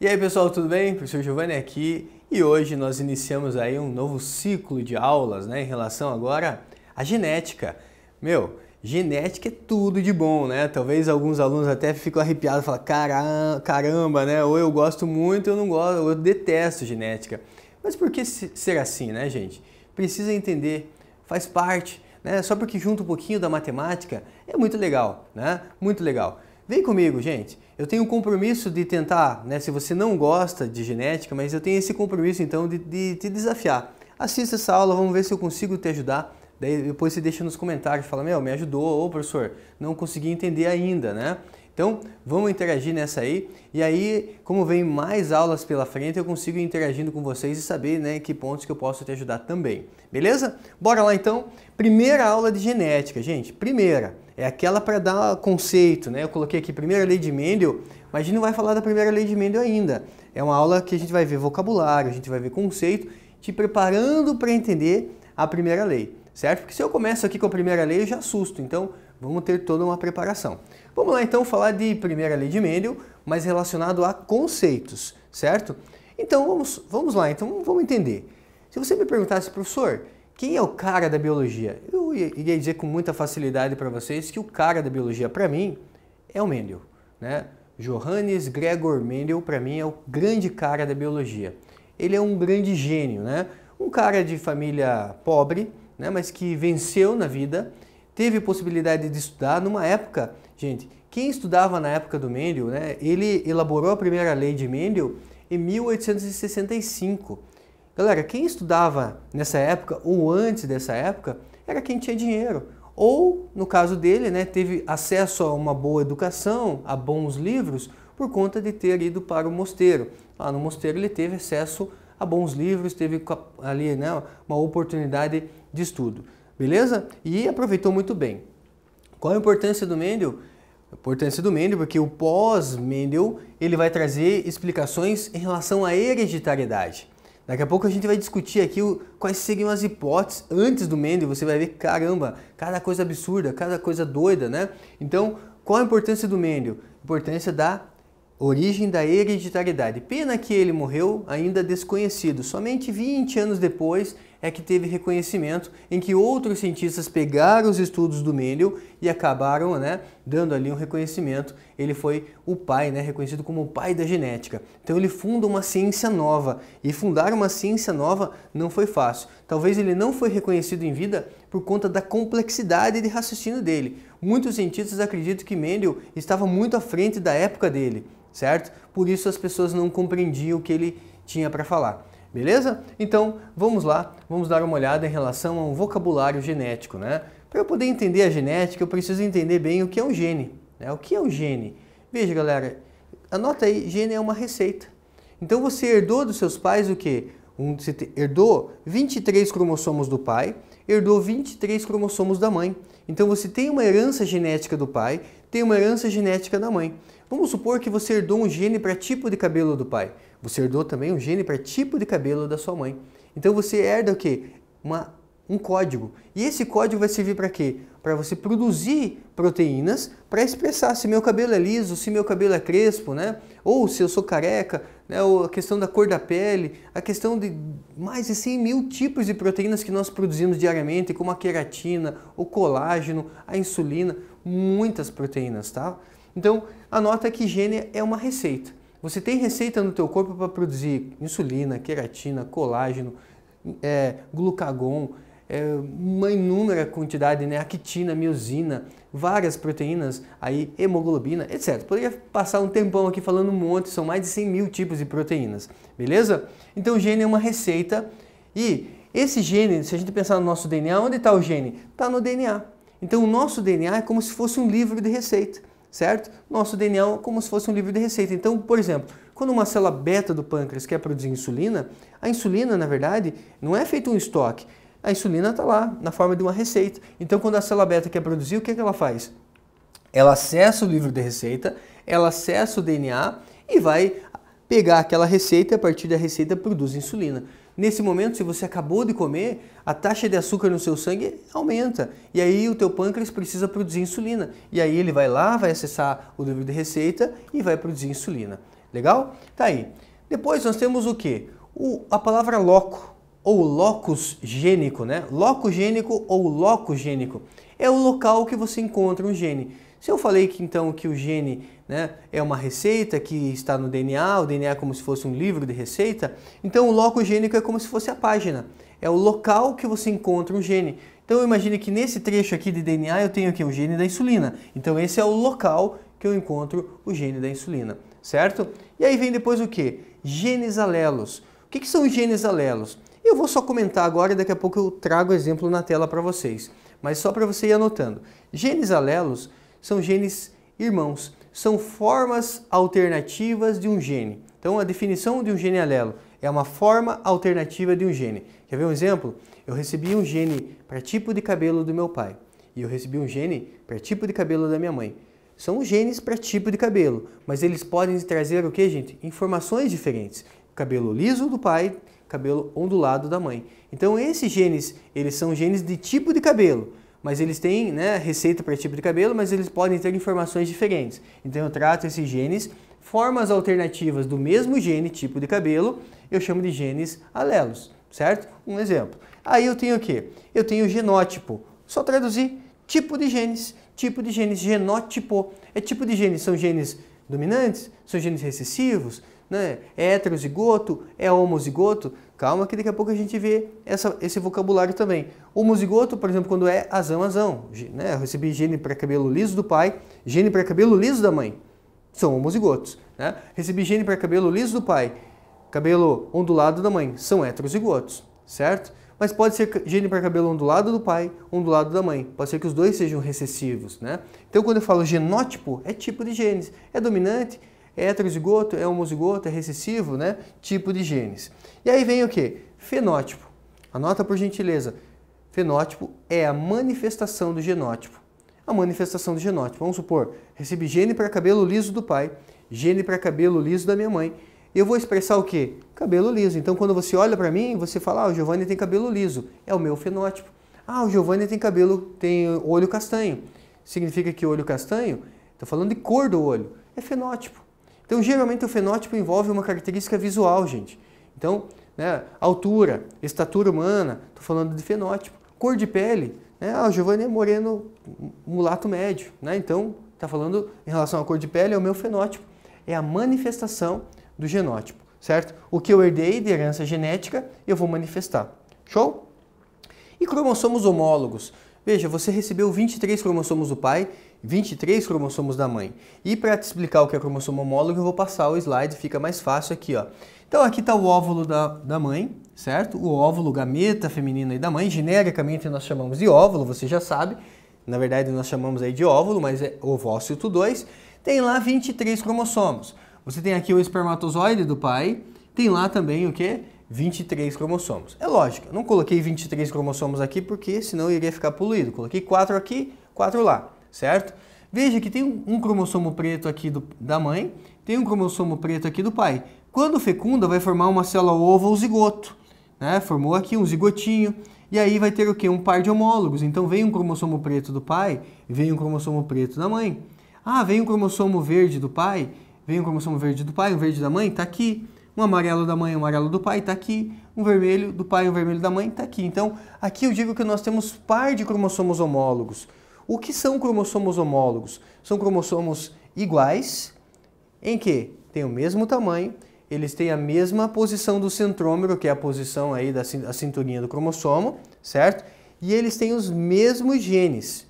E aí pessoal, tudo bem? Professor Giovanni aqui e hoje nós iniciamos aí um novo ciclo de aulas né, em relação agora à genética. Meu, genética é tudo de bom, né? Talvez alguns alunos até ficam arrepiados e falam caramba, caramba, né? Ou eu gosto muito, eu não gosto, ou eu detesto genética. Mas por que ser assim, né, gente? Precisa entender, faz parte, né? Só porque junta um pouquinho da matemática é muito legal, né? Muito legal. Vem comigo, gente. Eu tenho o um compromisso de tentar, né? Se você não gosta de genética, mas eu tenho esse compromisso então de, de te desafiar. Assista essa aula, vamos ver se eu consigo te ajudar. Daí depois você deixa nos comentários, fala, meu, me ajudou, ou professor, não consegui entender ainda, né? Então, vamos interagir nessa aí. E aí, como vem mais aulas pela frente, eu consigo ir interagindo com vocês e saber né, que pontos que eu posso te ajudar também. Beleza? Bora lá então. Primeira aula de genética, gente. Primeira. É aquela para dar conceito, né? Eu coloquei aqui primeira lei de Mendel, mas a gente não vai falar da primeira lei de Mendel ainda. É uma aula que a gente vai ver vocabulário, a gente vai ver conceito, te preparando para entender a primeira lei, certo? Porque se eu começo aqui com a primeira lei, eu já assusto. Então, vamos ter toda uma preparação. Vamos lá então falar de primeira lei de Mendel, mas relacionado a conceitos, certo? Então vamos, vamos lá, então vamos entender. Se você me perguntasse, professor, quem é o cara da biologia? Eu iria dizer com muita facilidade para vocês que o cara da biologia, para mim, é o Mendel. Né? Johannes Gregor Mendel, para mim, é o grande cara da biologia. Ele é um grande gênio, né? um cara de família pobre, né? mas que venceu na vida, teve possibilidade de estudar numa época Gente, quem estudava na época do Mendel, né, ele elaborou a primeira lei de Mendel em 1865. Galera, quem estudava nessa época ou antes dessa época era quem tinha dinheiro. Ou, no caso dele, né, teve acesso a uma boa educação, a bons livros, por conta de ter ido para o mosteiro. Lá no mosteiro ele teve acesso a bons livros, teve ali né, uma oportunidade de estudo. Beleza? E aproveitou muito bem. Qual a importância do Mendel? A importância do Mendel porque o pós-Mendel ele vai trazer explicações em relação à hereditariedade. Daqui a pouco a gente vai discutir aqui quais seriam as hipóteses antes do Mendel. Você vai ver, caramba, cada coisa absurda, cada coisa doida, né? Então, qual a importância do Mendel? A importância da origem da hereditariedade. Pena que ele morreu ainda desconhecido. Somente 20 anos depois é que teve reconhecimento em que outros cientistas pegaram os estudos do Mendel e acabaram né, dando ali um reconhecimento. Ele foi o pai, né, reconhecido como o pai da genética. Então ele funda uma ciência nova. E fundar uma ciência nova não foi fácil. Talvez ele não foi reconhecido em vida por conta da complexidade de raciocínio dele. Muitos cientistas acreditam que Mendel estava muito à frente da época dele, certo? Por isso as pessoas não compreendiam o que ele tinha para falar. Beleza? Então vamos lá, vamos dar uma olhada em relação a um vocabulário genético. Né? Para eu poder entender a genética, eu preciso entender bem o que é um gene. Né? O que é um gene? Veja, galera, anota aí, gene é uma receita. Então você herdou dos seus pais o quê? Um, você herdou 23 cromossomos do pai, herdou 23 cromossomos da mãe. Então você tem uma herança genética do pai, tem uma herança genética da mãe. Vamos supor que você herdou um gene para tipo de cabelo do pai. Você herdou também um gene para tipo de cabelo da sua mãe. Então você herda o quê? Uma, um código. E esse código vai servir para quê? Para você produzir proteínas para expressar se meu cabelo é liso, se meu cabelo é crespo, né? Ou se eu sou careca, né? Ou a questão da cor da pele, a questão de mais de 100 mil tipos de proteínas que nós produzimos diariamente, como a queratina, o colágeno, a insulina, muitas proteínas, tá? Então, anota que gene é uma receita. Você tem receita no teu corpo para produzir insulina, queratina, colágeno, é, glucagon, é, uma inúmera quantidade, né? Actina, miosina, várias proteínas, aí hemoglobina, etc. Poderia passar um tempão aqui falando um monte, são mais de 100 mil tipos de proteínas, beleza? Então o gene é uma receita e esse gene, se a gente pensar no nosso DNA, onde está o gene? Está no DNA. Então o nosso DNA é como se fosse um livro de receita certo? Nosso DNA é como se fosse um livro de receita. Então, por exemplo, quando uma célula beta do pâncreas quer produzir insulina, a insulina, na verdade, não é feito um estoque. A insulina está lá, na forma de uma receita. Então, quando a célula beta quer produzir, o que, é que ela faz? Ela acessa o livro de receita, ela acessa o DNA e vai pegar aquela receita, e a partir da receita produz insulina. Nesse momento, se você acabou de comer, a taxa de açúcar no seu sangue aumenta e aí o teu pâncreas precisa produzir insulina. E aí ele vai lá, vai acessar o livro de receita e vai produzir insulina. Legal? Tá aí. Depois nós temos o que? A palavra loco ou locus gênico, né? Loco gênico ou loco gênico é o local que você encontra um gene. Se eu falei que então que o gene né? É uma receita que está no DNA, o DNA é como se fosse um livro de receita. Então o loco gênico é como se fosse a página, é o local que você encontra um gene. Então imagine que nesse trecho aqui de DNA eu tenho aqui o gene da insulina. Então esse é o local que eu encontro o gene da insulina, certo? E aí vem depois o que? Genes alelos. O que, que são genes alelos? Eu vou só comentar agora e daqui a pouco eu trago o exemplo na tela para vocês. Mas só para você ir anotando. Genes alelos são genes irmãos são formas alternativas de um gene. Então, a definição de um gene alelo é uma forma alternativa de um gene. Quer ver um exemplo? Eu recebi um gene para tipo de cabelo do meu pai e eu recebi um gene para tipo de cabelo da minha mãe. São genes para tipo de cabelo, mas eles podem trazer o que, gente? Informações diferentes. Cabelo liso do pai, cabelo ondulado da mãe. Então esses genes, eles são genes de tipo de cabelo, mas eles têm né, receita para tipo de cabelo, mas eles podem ter informações diferentes. Então eu trato esses genes, formas alternativas do mesmo gene, tipo de cabelo, eu chamo de genes alelos, certo? Um exemplo. Aí eu tenho o quê? Eu tenho o genótipo. Só traduzir tipo de genes, tipo de genes, genótipo. É tipo de genes, são genes dominantes, são genes recessivos, né? é heterozigoto, é homozigoto. Calma que daqui a pouco a gente vê essa, esse vocabulário também. O musigoto, por exemplo, quando é azão, azão. Né? Eu recebi gene para cabelo liso do pai, gene para cabelo liso da mãe. São homozigotos. Né? Recebi gene para cabelo liso do pai, cabelo ondulado da mãe. São heterozigotos, certo? Mas pode ser gene para cabelo ondulado do pai, ondulado da mãe. Pode ser que os dois sejam recessivos, né? Então, quando eu falo genótipo, é tipo de genes. É dominante, é heterozigoto, é homozigoto, é recessivo, né? Tipo de genes. E aí vem o que? Fenótipo. Anota por gentileza. Fenótipo é a manifestação do genótipo. A manifestação do genótipo. Vamos supor, recebi gene para cabelo liso do pai, gene para cabelo liso da minha mãe. Eu vou expressar o quê? Cabelo liso. Então, quando você olha para mim, você fala, ah, o Giovanni tem cabelo liso. É o meu fenótipo. Ah, o Giovanni tem cabelo, tem olho castanho. Significa que olho castanho, estou falando de cor do olho, é fenótipo. Então, geralmente o fenótipo envolve uma característica visual, gente. Então, né, altura, estatura humana, estou falando de fenótipo. Cor de pele, né, ah, o Giovanni é moreno, mulato médio. Né, então, está falando em relação à cor de pele, é o meu fenótipo. É a manifestação do genótipo, certo? O que eu herdei de herança genética, eu vou manifestar. Show? E cromossomos homólogos? Veja, você recebeu 23 cromossomos do pai 23 cromossomos da mãe. E para te explicar o que é cromossomo homólogo, eu vou passar o slide, fica mais fácil aqui, ó. Então aqui está o óvulo da, da mãe, certo? O óvulo gameta feminina aí da mãe, genericamente nós chamamos de óvulo, você já sabe. Na verdade nós chamamos aí de óvulo, mas é ovócito 2. Tem lá 23 cromossomos. Você tem aqui o espermatozoide do pai, tem lá também o quê? 23 cromossomos. É lógico, eu não coloquei 23 cromossomos aqui porque senão eu iria ficar poluído. Coloquei 4 aqui, 4 lá certo? Veja que tem um cromossomo preto aqui do, da mãe, tem um cromossomo preto aqui do pai. Quando fecunda, vai formar uma célula ovo ou zigoto, né? Formou aqui um zigotinho. E aí vai ter o quê? Um par de homólogos. Então vem um cromossomo preto do pai, vem um cromossomo preto da mãe. Ah, vem um cromossomo verde do pai, vem um cromossomo verde do pai, um verde da mãe, Está aqui. Um amarelo da mãe, um amarelo do pai, Está aqui. Um vermelho do pai, um vermelho da mãe, Está aqui. Então, aqui eu digo que nós temos par de cromossomos homólogos. O que são cromossomos homólogos? São cromossomos iguais em que tem o mesmo tamanho, eles têm a mesma posição do centrômero, que é a posição aí da cinturinha do cromossomo, certo? E eles têm os mesmos genes.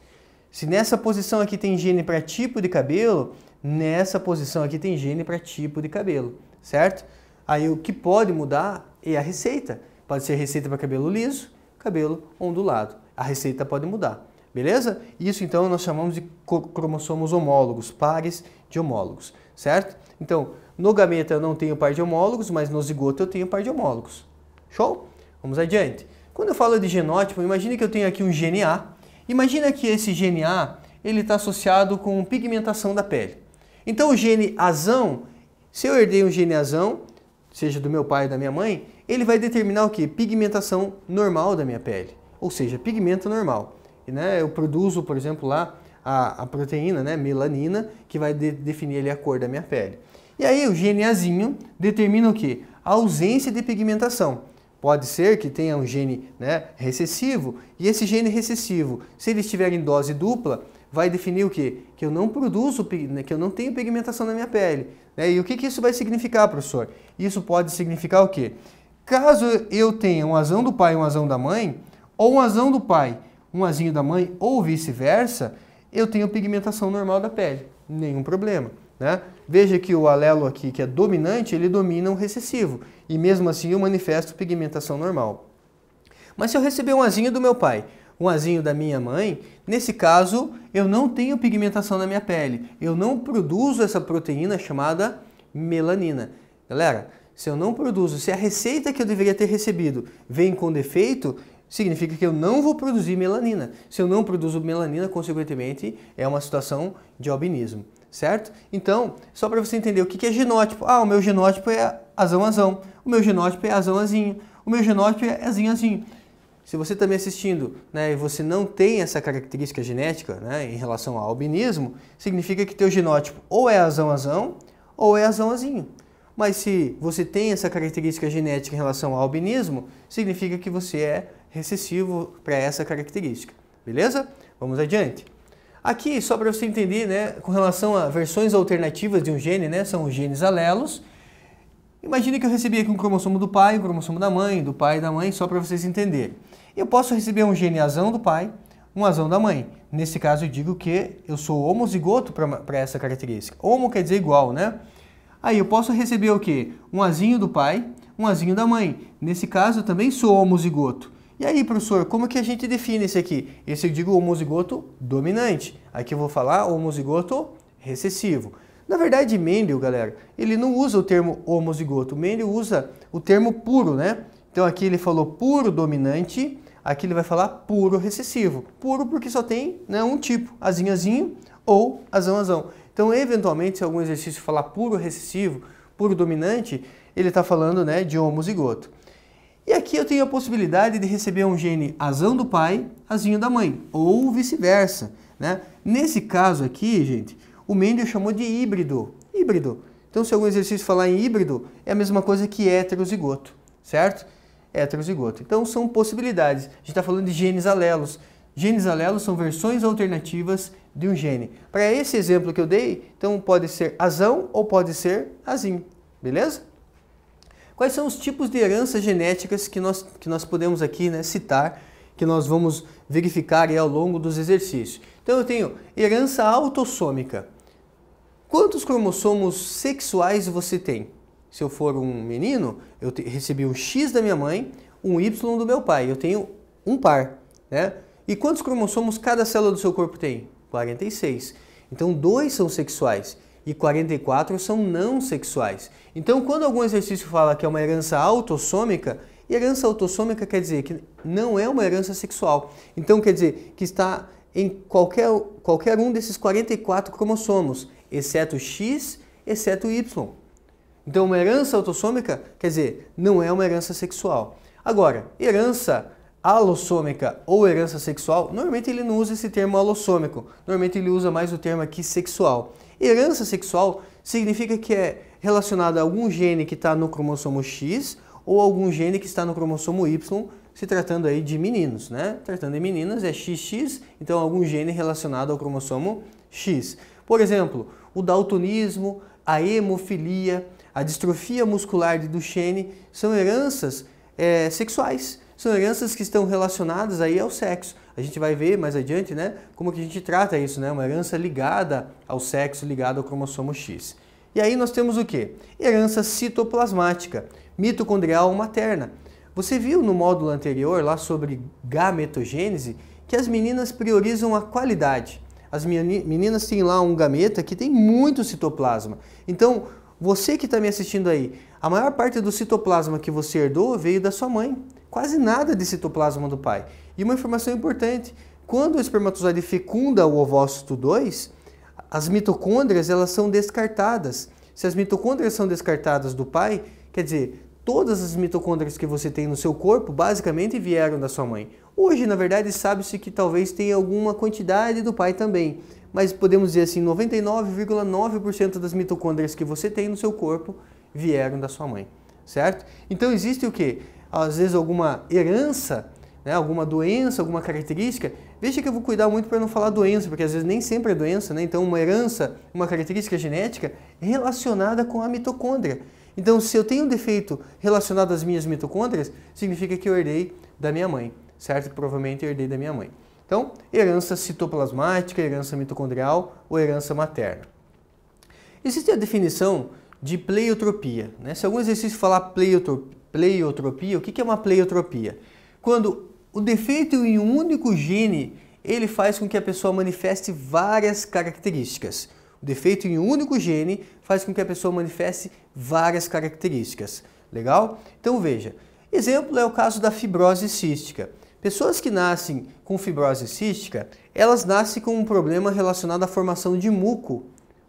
Se nessa posição aqui tem gene para tipo de cabelo, nessa posição aqui tem gene para tipo de cabelo, certo? Aí o que pode mudar é a receita. Pode ser receita para cabelo liso, cabelo ondulado. A receita pode mudar. Beleza? Isso então nós chamamos de cromossomos homólogos, pares de homólogos, certo? Então, no gameta eu não tenho par de homólogos, mas no zigoto eu tenho par de homólogos. Show? Vamos adiante. Quando eu falo de genótipo, imagine que eu tenho aqui um gene A. Imagina que esse gene A ele está associado com pigmentação da pele. Então o gene azão, se eu herdei um gene azão, seja do meu pai ou da minha mãe, ele vai determinar o que? Pigmentação normal da minha pele, ou seja, pigmento normal né, eu produzo, por exemplo, lá a, a proteína, né, melanina, que vai de, definir ali a cor da minha pele. E aí o GNAzinho determina o que? A ausência de pigmentação. Pode ser que tenha um gene né, recessivo, e esse gene recessivo, se ele estiver em dose dupla, vai definir o que? Que eu não produzo, né, que eu não tenho pigmentação na minha pele. Né? E o que, que isso vai significar, professor? Isso pode significar o quê? Caso eu tenha um azão do pai e um azão da mãe, ou um azão do pai um azinho da mãe ou vice-versa, eu tenho pigmentação normal da pele, nenhum problema. Né? Veja que o alelo aqui, que é dominante, ele domina o recessivo, e mesmo assim eu manifesto pigmentação normal. Mas se eu receber um azinho do meu pai, um azinho da minha mãe, nesse caso eu não tenho pigmentação na minha pele, eu não produzo essa proteína chamada melanina. Galera, se eu não produzo, se a receita que eu deveria ter recebido vem com defeito, significa que eu não vou produzir melanina. Se eu não produzo melanina, consequentemente, é uma situação de albinismo, certo? Então, só para você entender o que é genótipo. Ah, o meu genótipo é azão-azão. O meu genótipo é azão-azinho. O meu genótipo é azinho-azinho. Se você está me assistindo né, e você não tem essa característica genética né, em relação ao albinismo, significa que teu genótipo ou é azão-azão ou é azão-azinho. Mas se você tem essa característica genética em relação ao albinismo, significa que você é recessivo para essa característica. Beleza? Vamos adiante. Aqui, só para você entender, né, com relação a versões alternativas de um gene, né, são os genes alelos. Imagine que eu recebi aqui um cromossomo do pai, um cromossomo da mãe, do pai e da mãe, só para vocês entenderem. Eu posso receber um gene azão do pai, um azão da mãe. Nesse caso, eu digo que eu sou homozigoto para essa característica. Homo quer dizer igual, né? Aí eu posso receber o quê? Um azinho do pai, um azinho da mãe. Nesse caso, eu também sou homozigoto. E aí, professor, como que a gente define esse aqui? Esse eu digo homozigoto dominante. Aqui eu vou falar homozigoto recessivo. Na verdade, Mendel, galera, ele não usa o termo homozigoto. Mendel usa o termo puro, né? Então aqui ele falou puro dominante, aqui ele vai falar puro recessivo. Puro porque só tem né, um tipo, azinho, azinho ou azão, azão. Então, eventualmente, se algum exercício falar puro recessivo, puro dominante, ele está falando né, de homozigoto. E aqui eu tenho a possibilidade de receber um gene azão do pai, azinho da mãe, ou vice-versa. Né? Nesse caso aqui, gente, o Mendel chamou de híbrido. Híbrido. Então, se algum exercício falar em híbrido, é a mesma coisa que heterozigoto, certo? Heterozigoto. Então, são possibilidades. A gente está falando de genes alelos. Genes alelos são versões alternativas de um gene. Para esse exemplo que eu dei, então pode ser azão ou pode ser azinho, beleza? Quais são os tipos de heranças genéticas que nós, que nós podemos aqui né, citar, que nós vamos verificar eh, ao longo dos exercícios? Então eu tenho herança autossômica. Quantos cromossomos sexuais você tem? Se eu for um menino, eu recebi um X da minha mãe, um Y do meu pai. Eu tenho um par, né? E quantos cromossomos cada célula do seu corpo tem? 46. Então, dois são sexuais e 44 são não sexuais. Então, quando algum exercício fala que é uma herança autossômica, herança autossômica quer dizer que não é uma herança sexual. Então, quer dizer que está em qualquer, qualquer um desses 44 cromossomos, exceto X, exceto Y. Então, uma herança autossômica quer dizer não é uma herança sexual. Agora, herança alossômica ou herança sexual, normalmente ele não usa esse termo alossômico, normalmente ele usa mais o termo aqui sexual. Herança sexual significa que é relacionada a algum gene que está no cromossomo X ou algum gene que está no cromossomo Y, se tratando aí de meninos, né? Tratando de meninas é XX, então algum gene relacionado ao cromossomo X. Por exemplo, o daltonismo, a hemofilia, a distrofia muscular de Duchenne são heranças é, sexuais são heranças que estão relacionadas aí ao sexo. A gente vai ver mais adiante, né, como que a gente trata isso, né, uma herança ligada ao sexo, ligada ao cromossomo X. E aí nós temos o que? Herança citoplasmática, mitocondrial materna. Você viu no módulo anterior, lá sobre gametogênese, que as meninas priorizam a qualidade. As meninas têm lá um gameta que tem muito citoplasma. Então, você que está me assistindo aí, a maior parte do citoplasma que você herdou veio da sua mãe. Quase nada de citoplasma do pai. E uma informação importante, quando o espermatozoide fecunda o ovócito 2, as mitocôndrias elas são descartadas. Se as mitocôndrias são descartadas do pai, quer dizer, Todas as mitocôndrias que você tem no seu corpo basicamente vieram da sua mãe. Hoje, na verdade, sabe-se que talvez tenha alguma quantidade do pai também, mas podemos dizer assim, 99,9% das mitocôndrias que você tem no seu corpo vieram da sua mãe, certo? Então existe o que? Às vezes alguma herança, né, alguma doença, alguma característica. Veja que eu vou cuidar muito para não falar doença, porque às vezes nem sempre é doença, né? Então uma herança, uma característica genética relacionada com a mitocôndria. Então, se eu tenho um defeito relacionado às minhas mitocôndrias, significa que eu herdei da minha mãe, certo? Provavelmente eu herdei da minha mãe. Então, herança citoplasmática, herança mitocondrial ou herança materna. Existe a definição de pleiotropia. Né? Se algum exercício falar pleiotropia, pleiotropia o que é uma pleiotropia? Quando o defeito em um único gene ele faz com que a pessoa manifeste várias características. O defeito em um único gene faz com que a pessoa manifeste várias características. Legal? Então veja, exemplo é o caso da fibrose cística. Pessoas que nascem com fibrose cística, elas nascem com um problema relacionado à formação de muco,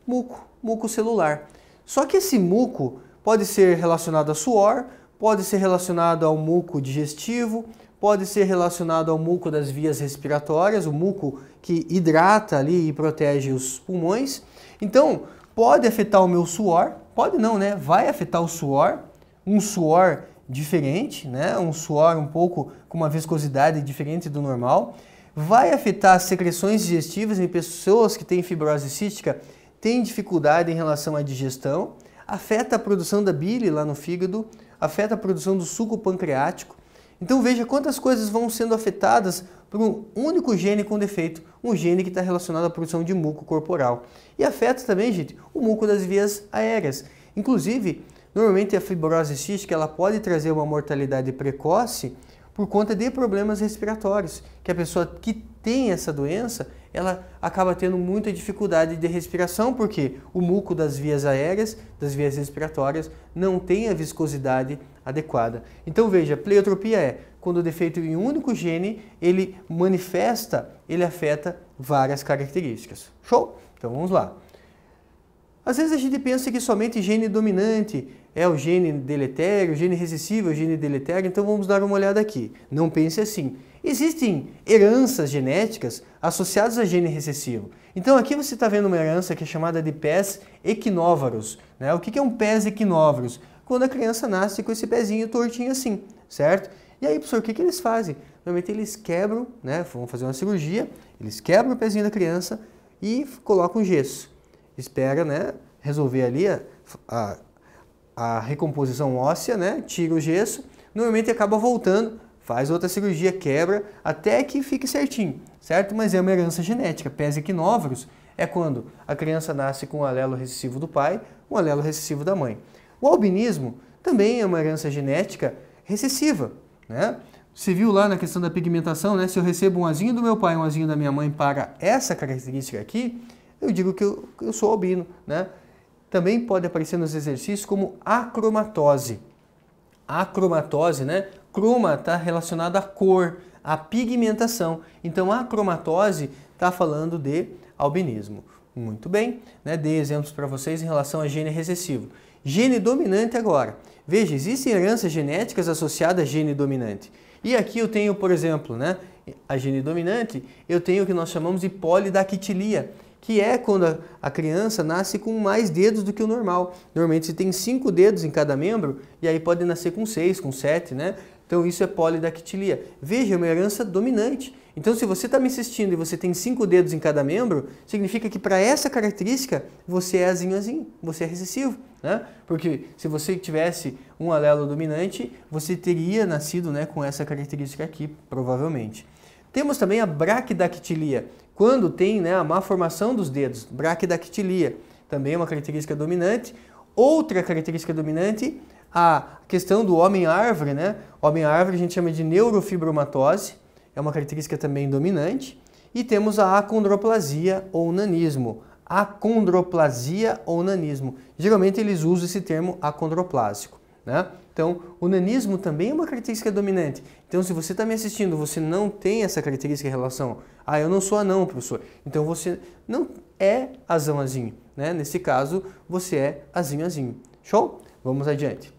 muco, muco celular. Só que esse muco pode ser relacionado a suor, pode ser relacionado ao muco digestivo, pode ser relacionado ao muco das vias respiratórias, o muco que hidrata ali e protege os pulmões. Então, pode afetar o meu suor, pode não, né? Vai afetar o suor, um suor diferente, né? Um suor um pouco com uma viscosidade diferente do normal. Vai afetar as secreções digestivas em pessoas que têm fibrose cística, têm dificuldade em relação à digestão, afeta a produção da bile lá no fígado, afeta a produção do suco pancreático, então veja quantas coisas vão sendo afetadas por um único gene com defeito, um gene que está relacionado à produção de muco corporal. E afeta também, gente, o muco das vias aéreas. Inclusive, normalmente a fibrose cística ela pode trazer uma mortalidade precoce por conta de problemas respiratórios, que a pessoa que tem essa doença, ela acaba tendo muita dificuldade de respiração, porque o muco das vias aéreas, das vias respiratórias, não tem a viscosidade adequada. Então veja, pleiotropia é quando o defeito em um único gene, ele manifesta, ele afeta várias características. Show? Então vamos lá. Às vezes a gente pensa que somente gene dominante é o gene deletério, o gene recessivo, é o gene deletério, então vamos dar uma olhada aqui. Não pense assim. Existem heranças genéticas associadas a gene recessivo. Então aqui você está vendo uma herança que é chamada de pés equinóvaros. Né? O que é um pés equinóvaros? Quando a criança nasce com esse pezinho tortinho assim, certo? E aí, professor, o que, que eles fazem? Normalmente eles quebram, né? vão fazer uma cirurgia, eles quebram o pezinho da criança e colocam gesso. Espera né, resolver ali a, a a recomposição óssea, né? tira o gesso, normalmente acaba voltando, faz outra cirurgia, quebra, até que fique certinho, certo? Mas é uma herança genética. Pese equinóvaros é quando a criança nasce com o um alelo recessivo do pai, o um alelo recessivo da mãe. O albinismo também é uma herança genética recessiva, né? Você viu lá na questão da pigmentação, né? Se eu recebo um azinho do meu pai e um azinho da minha mãe para essa característica aqui, eu digo que eu, eu sou albino, né? também pode aparecer nos exercícios como acromatose. A acromatose, né? Croma está relacionado à cor, à pigmentação. Então, a acromatose está falando de albinismo. Muito bem, né? dei exemplos para vocês em relação a gene recessivo. Gene dominante agora. Veja, existem heranças genéticas associadas a gene dominante. E aqui eu tenho, por exemplo, né, a gene dominante, eu tenho o que nós chamamos de polidactilia, que é quando a criança nasce com mais dedos do que o normal. Normalmente você tem cinco dedos em cada membro e aí pode nascer com seis, com sete, né? Então isso é polidactilia. Veja, é uma herança dominante. Então se você está me assistindo e você tem cinco dedos em cada membro, significa que para essa característica você é azinho azinho, você é recessivo. Né? Porque se você tivesse um alelo dominante, você teria nascido né, com essa característica aqui, provavelmente. Temos também a braquidactilia, quando tem né, a má formação dos dedos, braquidactilia, também é uma característica dominante. Outra característica dominante, a questão do homem-árvore, né? Homem-árvore a gente chama de neurofibromatose, é uma característica também dominante. E temos a acondroplasia ou nanismo. Acondroplasia ou nanismo. Geralmente eles usam esse termo acondroplásico, né? Então, o nanismo também é uma característica dominante. Então, se você está me assistindo, você não tem essa característica em relação, ah, eu não sou anão, professor. Então, você não é azão azinho, né? Nesse caso, você é azinho azinho. Show? Vamos adiante.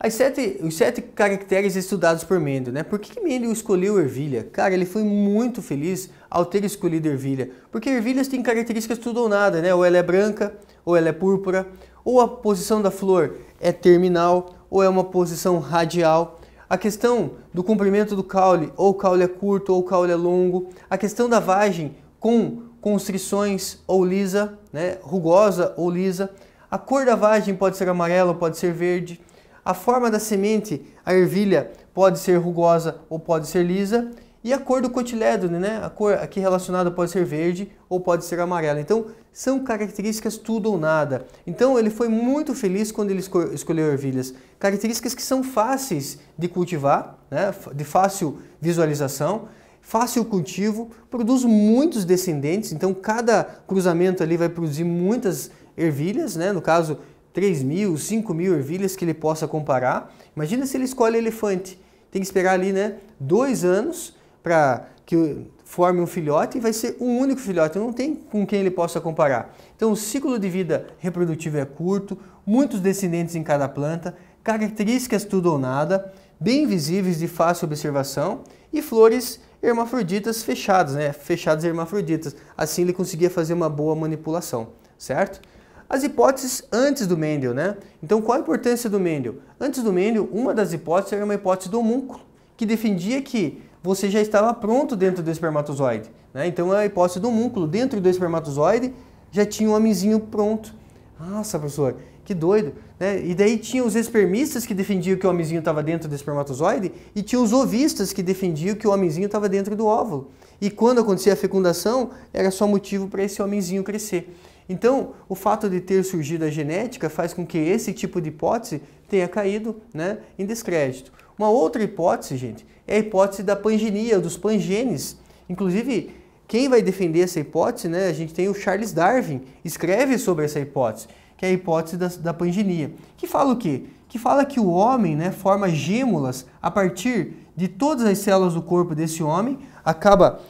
As sete, os sete caracteres estudados por Mendel, né? Por que, que Mendel escolheu ervilha? Cara, ele foi muito feliz ao ter escolhido ervilha, porque ervilhas têm características tudo ou nada, né? Ou ela é branca, ou ela é púrpura, ou a posição da flor é terminal ou é uma posição radial. A questão do comprimento do caule, ou o caule é curto ou o caule é longo. A questão da vagem com constrições ou lisa, né, rugosa ou lisa. A cor da vagem pode ser amarela, pode ser verde. A forma da semente, a ervilha, pode ser rugosa ou pode ser lisa. E a cor do cotilédone, né? A cor aqui relacionada pode ser verde ou pode ser amarela. Então, são características tudo ou nada. Então, ele foi muito feliz quando ele escolheu ervilhas. Características que são fáceis de cultivar, né? de fácil visualização, fácil cultivo, produz muitos descendentes. Então, cada cruzamento ali vai produzir muitas ervilhas, né? No caso, 3 mil, 5 mil ervilhas que ele possa comparar. Imagina se ele escolhe elefante. Tem que esperar ali, né? Dois anos para que forme um filhote e vai ser um único filhote, não tem com quem ele possa comparar. Então o ciclo de vida reprodutivo é curto, muitos descendentes em cada planta, características tudo ou nada, bem visíveis de fácil observação e flores hermafroditas fechadas, né? Fechadas hermafroditas. Assim ele conseguia fazer uma boa manipulação, certo? As hipóteses antes do Mendel, né? Então qual a importância do Mendel? Antes do Mendel, uma das hipóteses era uma hipótese do homúnculo, que defendia que você já estava pronto dentro do espermatozoide. Né? Então a hipótese do múnculo dentro do espermatozoide já tinha um homemzinho pronto. Nossa, professor, que doido. Né? E daí tinha os espermistas que defendiam que o homenzinho estava dentro do espermatozoide e tinha os ovistas que defendiam que o homenzinho estava dentro do óvulo. E quando acontecia a fecundação, era só motivo para esse homenzinho crescer. Então, o fato de ter surgido a genética faz com que esse tipo de hipótese tenha caído né, em descrédito. Uma outra hipótese, gente, é a hipótese da pangenia, dos pangenes. Inclusive, quem vai defender essa hipótese, né? A gente tem o Charles Darwin, escreve sobre essa hipótese, que é a hipótese da, da pangenia, que fala o quê? Que fala que o homem, né, forma gêmulas a partir de todas as células do corpo desse homem, acaba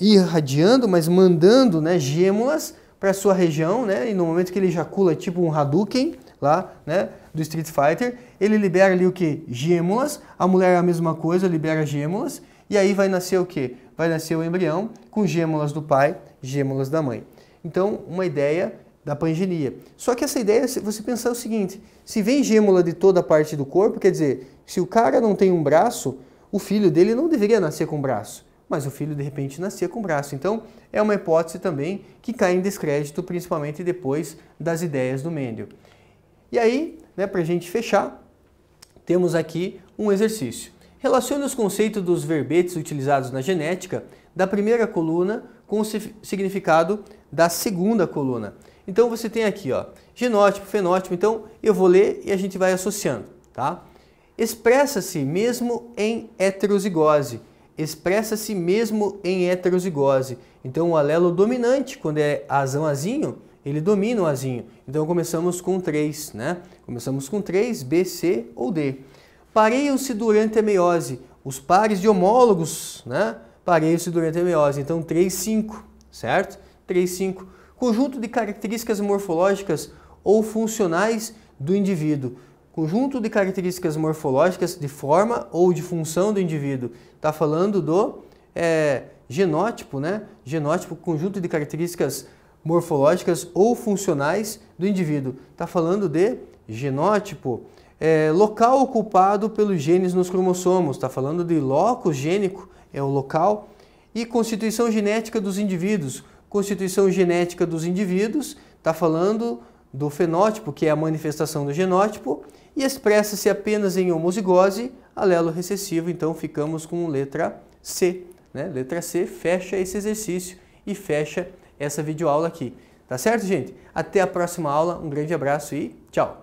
irradiando, mas mandando, né, gêmulas para sua região, né? E no momento que ele ejacula, é tipo um Hadouken lá, né, do Street Fighter, ele libera ali o que? Gêmeas. A mulher é a mesma coisa, libera gêmeas. E aí vai nascer o que? Vai nascer o embrião com gêmeas do pai, gêmeas da mãe. Então, uma ideia da pangenia. Só que essa ideia, se você pensar o seguinte, se vem gêmula de toda a parte do corpo, quer dizer, se o cara não tem um braço, o filho dele não deveria nascer com um braço, mas o filho de repente nascia com um braço. Então, é uma hipótese também que cai em descrédito, principalmente depois das ideias do Mendel. E aí, né, para a gente fechar, temos aqui um exercício. Relacione os conceitos dos verbetes utilizados na genética da primeira coluna com o significado da segunda coluna. Então você tem aqui, ó, genótipo, fenótipo. Então eu vou ler e a gente vai associando, tá? Expressa-se mesmo em heterozigose. Expressa-se mesmo em heterozigose. Então o alelo dominante, quando é azão azinho, ele domina o Azinho. Então começamos com 3, né? Começamos com 3, B, C ou D. Pareiam-se durante a meiose. Os pares de homólogos, né? Pareiam-se durante a meiose. Então 3, 5, certo? 3, 5. Conjunto de características morfológicas ou funcionais do indivíduo. Conjunto de características morfológicas de forma ou de função do indivíduo. Está falando do é, genótipo, né? Genótipo, conjunto de características morfológicas morfológicas ou funcionais do indivíduo. Está falando de genótipo, é, local ocupado pelos genes nos cromossomos, está falando de locus gênico, é o local, e constituição genética dos indivíduos. Constituição genética dos indivíduos está falando do fenótipo, que é a manifestação do genótipo, e expressa-se apenas em homozigose, alelo recessivo, então ficamos com letra C. Né? Letra C fecha esse exercício e fecha essa videoaula aqui. Tá certo, gente? Até a próxima aula, um grande abraço e tchau!